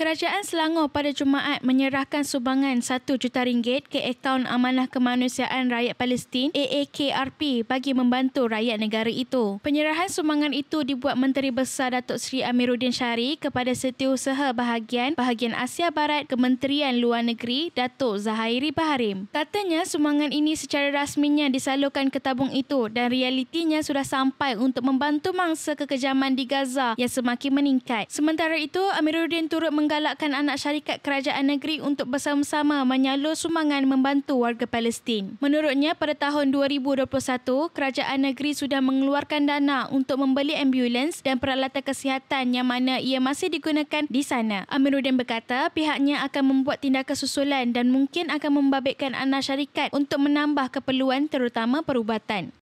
Kerajaan Selangor pada Jumaat menyerahkan sumbangan RM1 juta ringgit ke akaun Amanah Kemanusiaan Rakyat Palestin AAKRP bagi membantu rakyat negara itu. Penyerahan sumbangan itu dibuat Menteri Besar Datuk Seri Amiruddin Syari kepada Setiausaha Bahagian Bahagian Asia Barat Kementerian Luar Negeri Datuk Zahairi Baharim. Katanya sumbangan ini secara rasminya disalurkan ke tabung itu dan realitinya sudah sampai untuk membantu mangsa kekejaman di Gaza yang semakin meningkat. Sementara itu, Amiruddin turut meng- menggalakkan anak syarikat kerajaan negeri untuk bersama-sama menyalur sumangan membantu warga Palestin. Menurutnya, pada tahun 2021, kerajaan negeri sudah mengeluarkan dana untuk membeli ambulans dan peralatan kesihatan yang mana ia masih digunakan di sana. Amiruddin berkata pihaknya akan membuat tindakan susulan dan mungkin akan membabitkan anak syarikat untuk menambah keperluan terutama perubatan.